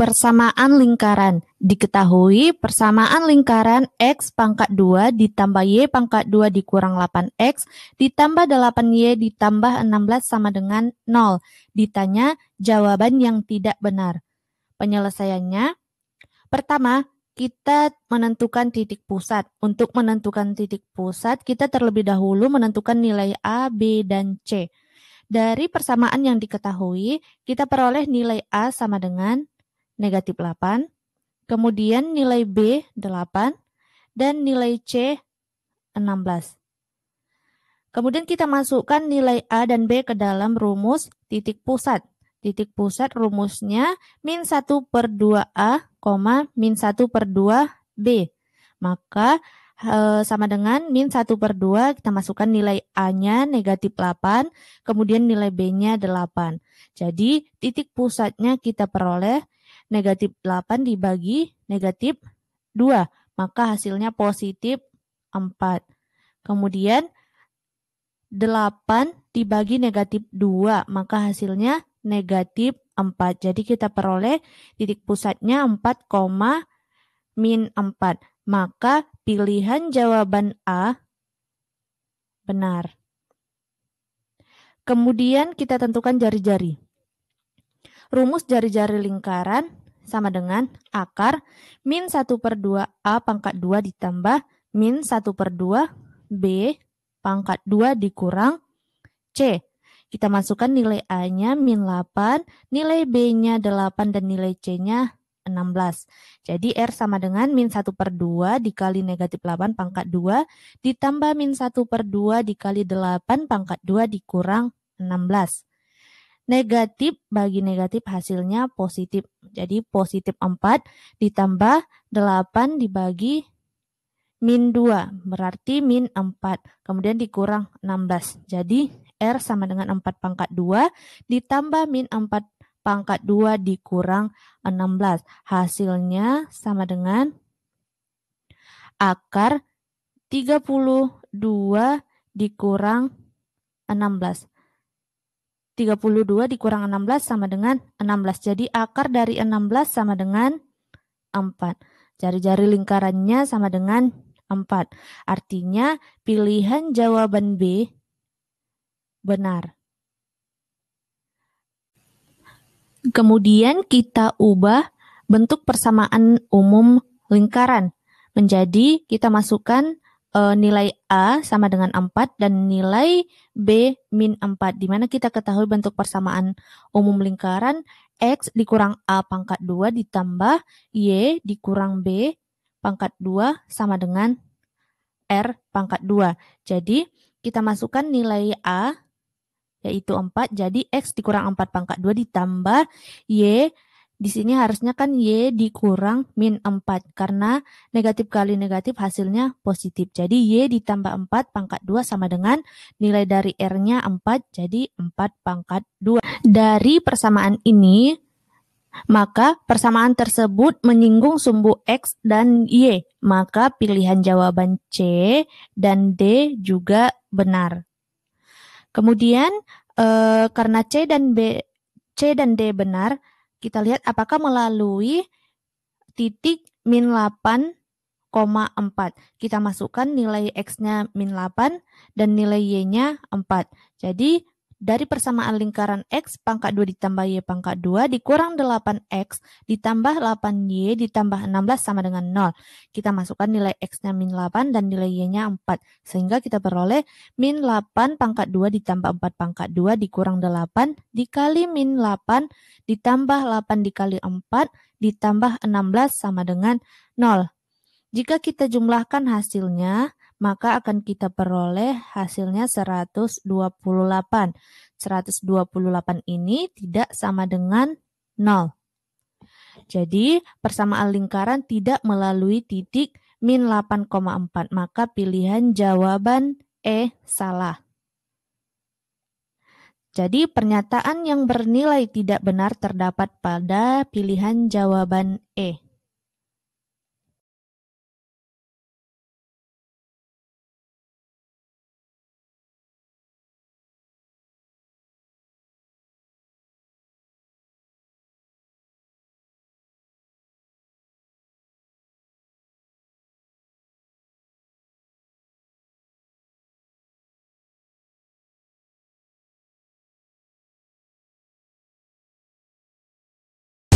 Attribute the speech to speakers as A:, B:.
A: Persamaan lingkaran. Diketahui persamaan lingkaran X pangkat 2 ditambah Y pangkat 2 dikurang 8X ditambah 8Y ditambah 16 sama dengan 0. Ditanya jawaban yang tidak benar. Penyelesaiannya, pertama, kita menentukan titik pusat. Untuk menentukan titik pusat, kita terlebih dahulu menentukan nilai A, B, dan C. Dari persamaan yang diketahui, kita peroleh nilai A sama dengan negatif 8, kemudian nilai B 8, dan nilai C 16. Kemudian kita masukkan nilai A dan B ke dalam rumus titik pusat. Titik pusat rumusnya min 1 per 2A, min 1 per 2B. Maka eh, sama dengan min 1 per 2, kita masukkan nilai A-nya negatif 8, kemudian nilai B-nya 8. Jadi titik pusatnya kita peroleh negatif 8 dibagi negatif 2, maka hasilnya positif 4. Kemudian 8 dibagi negatif 2, maka hasilnya negatif 4. Jadi kita peroleh titik pusatnya 4, min 4. Maka pilihan jawaban A benar. Kemudian kita tentukan jari-jari. Rumus jari-jari lingkaran sama dengan akar min 1 per 2A pangkat 2 ditambah min 1 per 2 B pangkat 2 dikurang C. Kita masukkan nilai A-nya min 8, nilai B-nya 8, dan nilai C-nya 16. Jadi R sama dengan min 1 per 2 dikali negatif 8 pangkat 2 ditambah min 1 per 2 dikali 8 pangkat 2 dikurang 16 negatif bagi negatif hasilnya positif. Jadi positif 4 ditambah 8 dibagi min 2 berarti min 4 kemudian dikurang 16 jadi R sama dengan 4 pangkat 2 ditambah min 4 pangkat 2 dikurang 16 hasilnya sama dengan akar 32 dikurang 16 32 dikurang 16 sama dengan 16. Jadi akar dari 16 sama dengan 4. Jari-jari lingkarannya sama dengan 4. Artinya pilihan jawaban B benar. Kemudian kita ubah bentuk persamaan umum lingkaran menjadi kita masukkan uh, nilai A sama dengan 4 dan nilai B min 4 di mana kita ketahui bentuk persamaan umum lingkaran X dikurang A pangkat 2 ditambah Y dikurang B pangkat 2 sama dengan R pangkat 2. Jadi kita masukkan nilai A yaitu 4 jadi X dikurang 4 pangkat 2 ditambah Y di sini harusnya kan Y dikurang min 4 karena negatif kali negatif hasilnya positif. Jadi Y ditambah 4 pangkat 2 sama dengan nilai dari R-nya 4 jadi 4 pangkat 2. Dari persamaan ini maka persamaan tersebut menyinggung sumbu X dan Y. Maka pilihan jawaban C dan D juga benar. Kemudian eh, karena C dan B C dan D benar, kita lihat apakah melalui titik min 8 4. Kita masukkan nilai X-nya min 8 dan nilai Y-nya 4. Jadi dari persamaan lingkaran X pangkat 2 ditambah Y pangkat 2 dikurang 8X ditambah 8Y ditambah 16 sama dengan 0. Kita masukkan nilai X-nya min 8 dan nilai Y-nya 4. Sehingga kita peroleh min 8 pangkat 2 ditambah 4 pangkat 2 dikurang 8 dikali min 8 ditambah 8 dikali 4 ditambah 16 sama dengan 0. Jika kita jumlahkan hasilnya, maka akan kita peroleh hasilnya 128. 128 ini tidak sama dengan 0. Jadi, persamaan lingkaran tidak melalui titik min 8,4, maka pilihan jawaban E salah. Jadi, pernyataan yang bernilai tidak benar terdapat pada pilihan jawaban E.